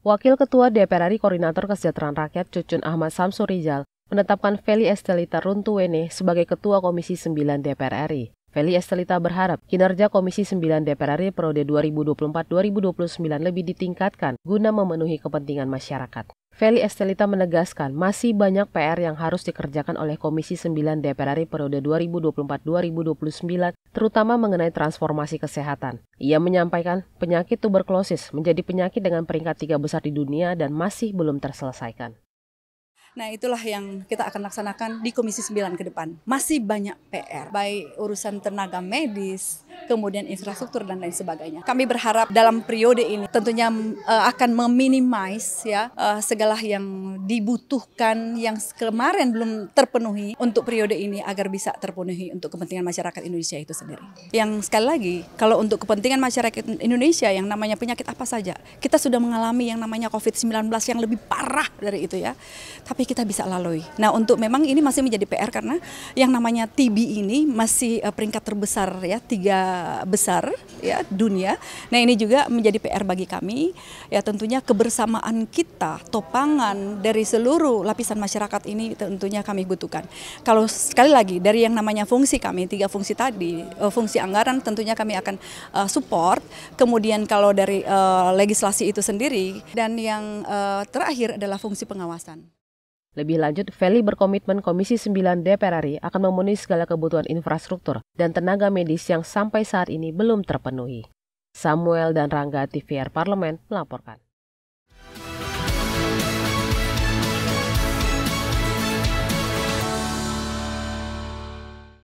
Wakil Ketua DPR RI Koordinator Kesejahteraan Rakyat Cucun Ahmad Rizal menetapkan Feli Estelita Runtuwene sebagai Ketua Komisi 9 DPR RI. Feli Estelita berharap kinerja Komisi 9 DPR RI periode 2024-2029 lebih ditingkatkan guna memenuhi kepentingan masyarakat. Feli Estelita menegaskan masih banyak PR yang harus dikerjakan oleh Komisi 9 DPR RI periode 2024-2029, terutama mengenai transformasi kesehatan. Ia menyampaikan penyakit tuberkulosis menjadi penyakit dengan peringkat tiga besar di dunia dan masih belum terselesaikan. Nah itulah yang kita akan laksanakan di Komisi 9 ke depan. Masih banyak PR, baik urusan tenaga medis, kemudian infrastruktur dan lain sebagainya. Kami berharap dalam periode ini tentunya uh, akan meminimais ya uh, segala yang dibutuhkan yang kemarin belum terpenuhi untuk periode ini agar bisa terpenuhi untuk kepentingan masyarakat Indonesia itu sendiri. Yang sekali lagi kalau untuk kepentingan masyarakat Indonesia yang namanya penyakit apa saja, kita sudah mengalami yang namanya COVID-19 yang lebih parah dari itu ya. Tapi kita bisa lalui. Nah, untuk memang ini masih menjadi PR karena yang namanya TB ini masih uh, peringkat terbesar ya tiga besar ya dunia. Nah ini juga menjadi PR bagi kami ya tentunya kebersamaan kita topangan dari seluruh lapisan masyarakat ini tentunya kami butuhkan. Kalau sekali lagi dari yang namanya fungsi kami tiga fungsi tadi eh, fungsi anggaran tentunya kami akan uh, support. Kemudian kalau dari uh, legislasi itu sendiri dan yang uh, terakhir adalah fungsi pengawasan. Lebih lanjut, Feli berkomitmen Komisi 9 DPR RI akan memenuhi segala kebutuhan infrastruktur dan tenaga medis yang sampai saat ini belum terpenuhi. Samuel dan Rangga TVR Parlemen melaporkan.